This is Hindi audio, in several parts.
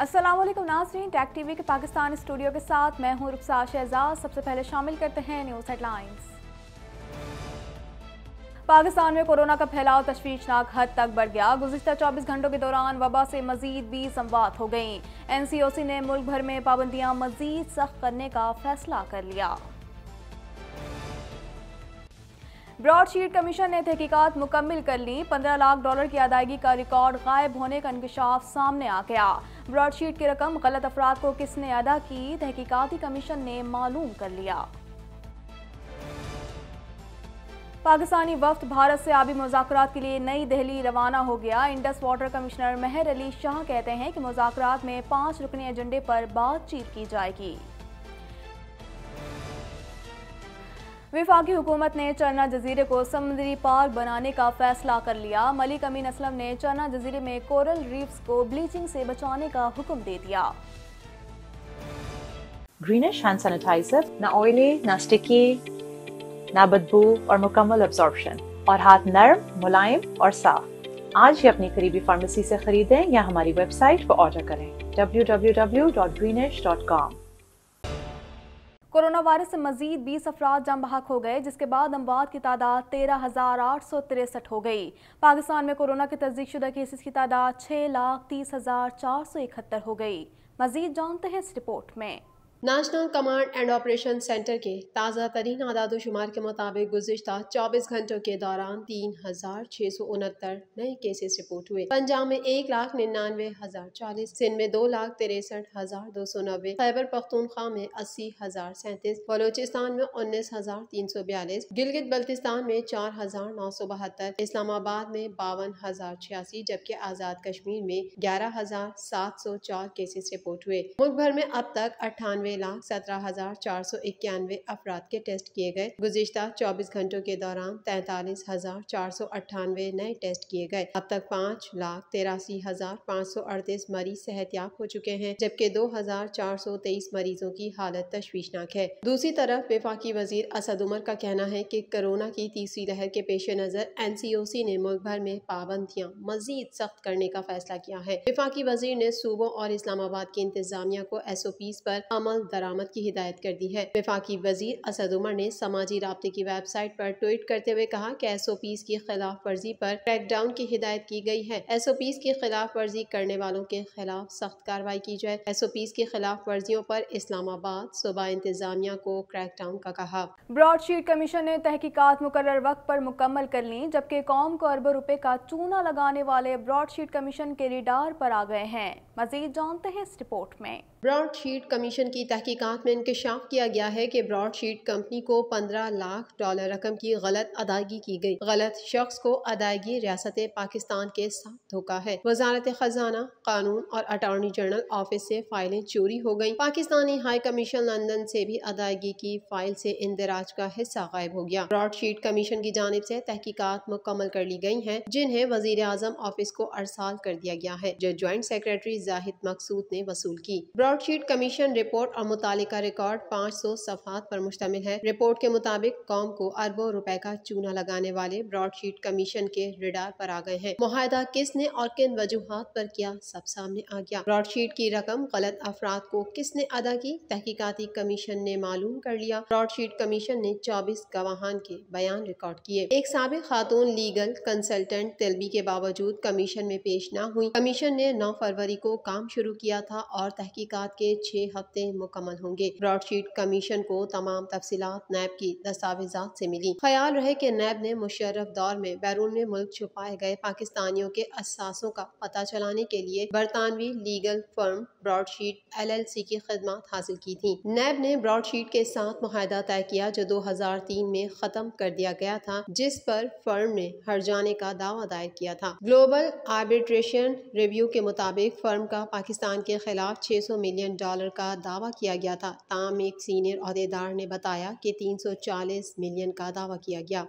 असलम नाजरीन टैक टीवी के पाकिस्तान स्टूडियो के साथ मैं हूं रुखसार शहजाद सबसे पहले शामिल करते हैं न्यूज़ हेडलाइंस पाकिस्तान में कोरोना का फैलाव तश्वीशनाक हद तक बढ़ गया गुजशत 24 घंटों के दौरान वबा से मजीद बीस अमवात हो गई एन सी ओ सी ने मुल्क भर में पाबंदियां मजीद सख्त करने का फैसला कर लिया ब्रॉडशीट कमीशन ने तहकीकत मुकम्मल कर ली पंद्रह लाख डॉलर की अदायगी का रिकॉर्ड गायब होने का इंकशाफ सामने आ गया ब्रॉडशीट की रकम गलत अफराद को किसने अदा की तहकीकती कमीशन ने मालूम कर लिया पाकिस्तानी वफ्त भारत से आबी मुजात के लिए नई दहली रवाना हो गया Indus water commissioner Mehar Ali Shah कहते हैं कि मुजात में पांच रुकनी एजेंडे पर बातचीत की जाएगी विफाकी हुकूमत ने चरना जजीरे को समुद्री पार्क बनाने का फैसला कर लिया मलिक अमीन असलम ने चरना जजीरे में कोरल रीफ्स को ब्लीचिंग से बचाने का हुक्म दे दिया ग्रीनिश हैंड सैनिटाइजर ना ऑयली ना स्टिकी ना बदबू और मुकम्मल अब्जॉर्बशन और हाथ नरम मुलायम और साफ आज ही अपनी करीबी फार्मेसी से खरीदें या हमारी वेबसाइट पर ऑर्डर करें www.greenish.com कोरोना वायरस से मजीद बीस अफराद जम बहक हो गए जिसके बाद अमवात की तादाद तेरह हज़ार आठ सौ तिरसठ हो गई पाकिस्तान में कोरोना के तस्दीक शुदा केसेस की तादाद छः लाख तीस हज़ार चार सौ इकहत्तर हो गई मजीद जानते हैं इस रिपोर्ट में national command and operation centre के ताज़ा तरीन आदाद शुमार के मुताबिक गुजशत चौबीस घंटों के दौरान तीन हज़ार छः सौ उनहत्तर नए केसेस रिपोर्ट हुए पंजाब में एक लाख निन्यानवे हज़ार चालीस सिंध में दो लाख तिरसठ हज़ार दो सौ नब्बे खैबर पख्तूनख्वा में अस्सी हज़ार सैंतीस बलोचिस्तान में उन्नीस हज़ार तीन सौ बयालीस गिलगित बल्तिस्तान में चार हज़ार नौ सौ बहत्तर इस्लामाबाद में बावन हज़ार छियासी जबकि आज़ाद कश्मीर में ग्यारह हज़ार सात सौ चार केसेस रिपोर्ट हुए मुल्क भर में अब तक अट्ठानवे नब्बे लाख सत्रह हजार चार सौ इक्यानवे अफराद के टेस्ट किए गए गुजशत चौबीस घंटों के दौरान तैतालीस हजार चार सौ अट्ठानवे नए टेस्ट किए गए अब तक पाँच लाख तिरासी हजार पाँच सौ अड़तीस मरीज सेहतियाब हो चुके हैं जबकि दो हजार चार सौ तेईस मरीजों की हालत तशवीशनाक है दूसरी तरफ विफाकी वजीर असद उमर का कहना है की कोरोना की तीसरी लहर के पेश नज़र एन सी ओ सी ने मुल्क भर में पाबंदियाँ मजीद सख्त करने का फैसला किया है विफाकी वजीर ने सूबों और इस्लामाबाद की इंतजामिया को एस ओ पीज पर अमल दरामद की हिदायत कर दी है विफाकी वजीर असद उमर ने समाजी रबते की वेबसाइट पर ट्वीट करते हुए कहा कि एस ओ पीज की खिलाफ वर्जी पर क्रैकडाउन की हिदायत की गई है एस ओ पीज की खिलाफ वर्जी करने वालों के खिलाफ सख्त कार्रवाई की जाए एस ओ पीज की खिलाफ वर्जियों पर इस्लामाबाद सुबह इंतजामिया को क्रैकडाउन का कहा ब्रॉडशीट कमीशन ने तहकीकत मुकर वक्त पर मुकम्मल कर ली जबकि कौम को अरबों रुपए का चूना लगाने वाले ब्रॉडशीट कमीशन के रिडार पर आ गए हैं मजीद जानते हैं इस रिपोर्ट में ब्रॉडशीट कमीशन की तहकीकात में इंकशाफ किया गया है कि ब्रॉडशीट कंपनी को पंद्रह लाख डॉलर रकम की गलत अदायगी की गई गलत शख्स को अदायगी रियासत पाकिस्तान के साथ धोखा है वजारत खजाना कानून और अटॉर्नी जनरल ऑफिस से फाइलें चोरी हो गयी पाकिस्तानी हाई कमीशन लंदन से भी अदायगी की फाइल से इंदिराज का हिस्सा गायब हो गया ब्रॉडशीट कमीशन की जानब से तहकीकत मुकम्मल कर ली गई है जिन्हें वजीर आजम ऑफिस को अरसाल कर दिया गया है जो ज्वाइंट सेक्रेटरी जाहिद मकसूद ने वसूल की ब्रॉडशीट कमीशन रिपोर्ट और मुतल रिकॉर्ड पाँच सौ सफात पर मुश्तमिल है रिपोर्ट के मुताबिक कौम को अरबों रुपए का चूना लगाने वाले ब्रॉडशीट कमीशन के रिडार पर आ गए हैं माहिदा किसने और किन वजूहत पर किया सब सामने आ गया ब्रॉडशीट की रकम गलत अफराद को किसने अदा की तहकीकती कमीशन ने मालूम कर लिया ब्रॉडशीट कमीशन ने चौबीस गवाहान के बयान रिकॉर्ड किए एक सबक खातून लीगल कंसल्टेंट तलबी के बावजूद कमीशन में पेश न हुई कमीशन ने नौ फरवरी को काम शुरू किया था और तहकीकत के छह हफ्ते मुकम्मल होंगे ब्रॉडशीट कमीशन को तमाम तफसीत नैब की दस्तावेजात से मिली ख्याल रहे की नैब ने मुशर्रफ दौर में बैरून मुल्क छुपाए गए पाकिस्तानियों के असासों का पता चलाने के लिए बरतानवी legal firm Broadsheet L L C की खदमात हासिल की थी नैब ने ब्रॉडशीट के साथ माहिदा तय किया जो दो हजार तीन में खत्म कर दिया गया था जिस पर फर्म ने हर जाने का दावा दायर किया था ग्लोबल आर्बिट्रेशन रिव्यू के मुताबिक फर्म का पाकिस्तान के खिलाफ छह सौ मिलियन डॉलर का दावा किया गया था ताम एक सीनियर अहदेदार ने बताया कि 340 मिलियन का दावा किया गया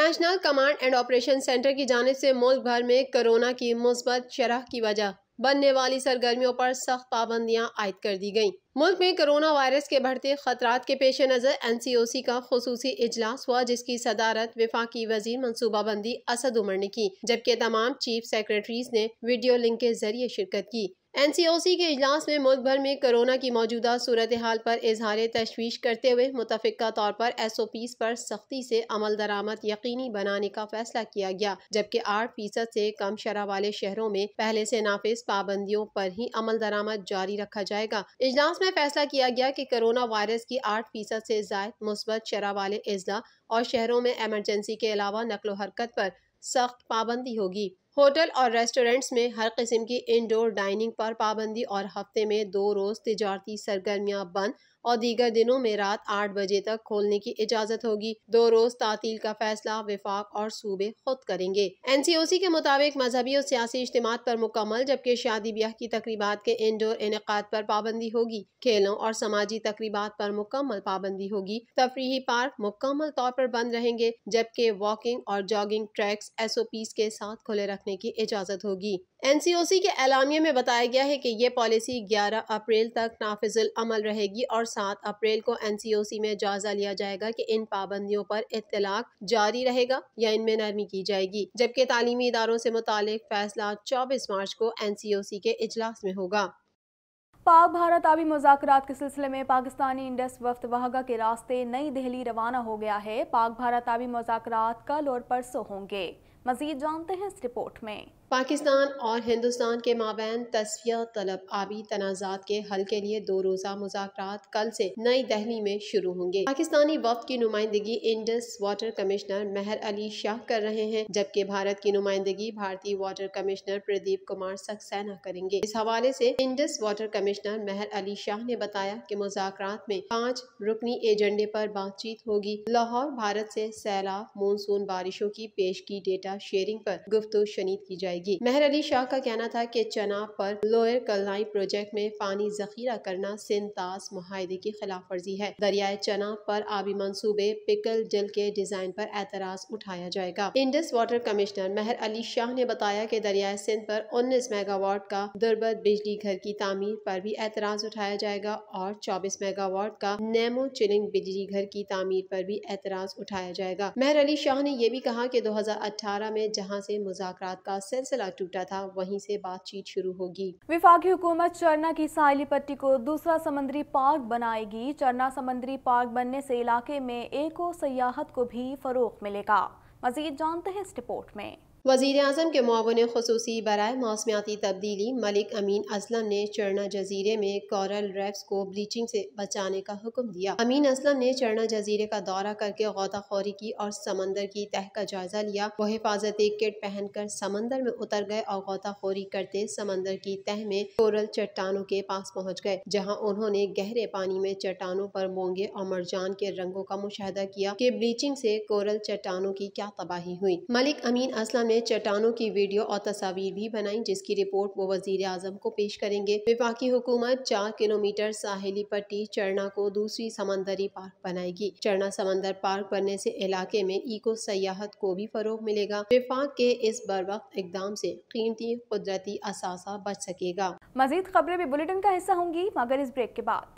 national command and operation centre की जानब से मुल्क भर में कोरोना की मुस्बत शरह की वजह बनने वाली सरगर्मियों पर सख्त पाबंदियां आयद कर दी गईं। मुल्क में कोरोना वायरस के बढ़ते खतरात के पेश नज़र एन सी ओ सी का खसूसी इजलास हुआ जिसकी सदारत विफाकी वजीर मनसूबाबंदी असद उमर ने की जबकि तमाम चीफ सेक्रेटरीज ने वीडियो लिंक के जरिए शिरकत की एनसीओसी के इजलास में मुल्क भर में कोरोना की मौजूदा सूरत हाल पर इजहार तशवीश करते हुए मुतफ़ा तौर पर एस ओ पीज पर सख्ती से अमल दरामद यकीनी बनाने का फैसला किया गया जबकि आठ फीसद से कम शरह वाले शहरों में पहले से नाफिज पाबंदियों पर ही अमल दरामद जारी रखा जाएगा इजलास में फैसला किया गया कि कोरोना वायरस की आठ फीसद से जायद मुस्बत शरह वाले अजला और शहरों में एमरजेंसी के अलावा नकलो हरकत पर सख्त पाबंदी होगी होटल और रेस्टोरेंट्स में हर किस्म की इंडोर डाइनिंग पर पाबंदी और हफ्ते में दो रोज़ तजारती सरगर्मियाँ बंद और दीगर दिनों में रात आठ बजे तक खोलने की इजाज़त होगी दो रोज तातील का फैसला विफाक और सूबे खुद करेंगे एन सी ओ सी के मुताबिक मजहबी और सियासी इज्तम पर मुकम्मल जबकि शादी ब्याह की तकरीबा के इनडोर इनका पर पाबंदी होगी खेलों और समाजी तकरीबा पर मुकम्मल पाबंदी होगी तफरी पार्क मुकम्मल तौर पर बंद रहेंगे जबकि वॉकिंग और jogging tracks S O P के साथ खुले रखने की इजाज़त होगी एन के एलामिया में बताया गया है कि ये पॉलिसी 11 अप्रैल तक नाफिजल अमल रहेगी और 7 अप्रैल को एन में जायजा लिया जाएगा कि इन पाबंदियों पर इतलाक जारी रहेगा या इनमें नरमी की जाएगी जबकि तालीमी इदारों से मुतालिक फैसला चौबीस मार्च को एन के इजलास में होगा पाक भारत आबी मुजाकर के सिलसिले में पाकिस्तानी इंडस वफ्त वाहगा के रास्ते नई दिल्ली रवाना हो गया है पाक भारत आबी मुजाकर कल और परसों होंगे मजीद जानते हैं इस रिपोर्ट में पाकिस्तान और हिंदुस्तान के माबैन तस्वीर तलब आबी तनाजात के हल के लिए दो रोज़ा मुजाकर कल से नई दहली में शुरू होंगे पाकिस्तानी वफ्त की नुमाइंदगी Indus water commissioner Mehar Ali Shah कर रहे हैं जबकि भारत की नुमाइंदगी भारतीय वाटर कमिश्नर प्रदीप कुमार सक्सेना करेंगे इस हवाले से Indus water commissioner Mehar Ali Shah ने बताया की मुजाकर में पाँच रुकनी एजेंडे आरोप बातचीत होगी लाहौर भारत ऐसी सैलाब मानसून बारिशों की पेश की डेटा शेयरिंग आरोप गुफ्तु शनीद की जाएगी जाएगी मेहर अली शाह का कहना था कि चना पर लोअर कलनाई प्रोजेक्ट में पानी जखीरा करना सिंतास माहदे की खिलाफ वर्जी है दरियाए चना पर आबी मनसूबे पिकल जल के डिजाइन पर एतराज उठाया जाएगा Indus water commissioner Mehar Ali Shah ने बताया कि दरियाए सिंध पर उन्नीस मेगावाट का दुर्बत बिजली घर की तमीर पर भी एतराज उठाया जाएगा और चौबीस मेगावाट का नेमो चिलिंग बिजली घर की तमीर पर भी एतराज उठाया जाएगा मेहर अली शाह ने यह भी कहा कि अठारह में जहाँ से मुजाकर का सिलसिला सिलसिला टूटा था वहीं से बातचीत शुरू होगी विफाकी हुकूमत चरना की साहली पट्टी को दूसरा समुद्री पार्क बनाएगी चरना समुद्री पार्क बनने से इलाके में एको सयाहत को भी फरोख मिलेगा मजीद जानते हैं इस रिपोर्ट में वजीर अजम के मावन खसूसी बरए मौसमियाती तब्दीली मलिक अमीन असलम ने चरना जजीरे में कॉरल रेफ्स को ब्लीचिंग से बचाने का हुक्म दिया अमीन असलम ने चरना जजीरे का दौरा करके गौताखोरी की और समंदर की तह का जायजा लिया वो हिफाजती किट पहनकर समंदर में उतर गए और गौताखोरी करते समंदर की तह में कोरल चट्टानों के पास पहुँच गए जहाँ उन्होंने गहरे पानी में चट्टानों पर मोंगे और मरजान के रंगों का मुशाह किया की ब्लीचिंग से कोरल चट्टानों की क्या तबाही हुई मलिक अमीन असलम ने ने चट्टानों की वीडियो और तस्वीर भी बनाई जिसकी रिपोर्ट वो वजीर आजम को पेश करेंगे विफाकी हुकूमत चार किलोमीटर साहिली पट्टी चरना को दूसरी समंदरी पार्क बनाएगी चरना समंदर पार्क बनने से इलाके में इको सयाहत को भी फरोग मिलेगा विफाक के इस बर वक्त इकदाम से कीमती कुदरती असासा बच सकेगा मजीद खबरें भी बुलेटिन का हिस्सा होंगी मगर इस ब्रेक के बाद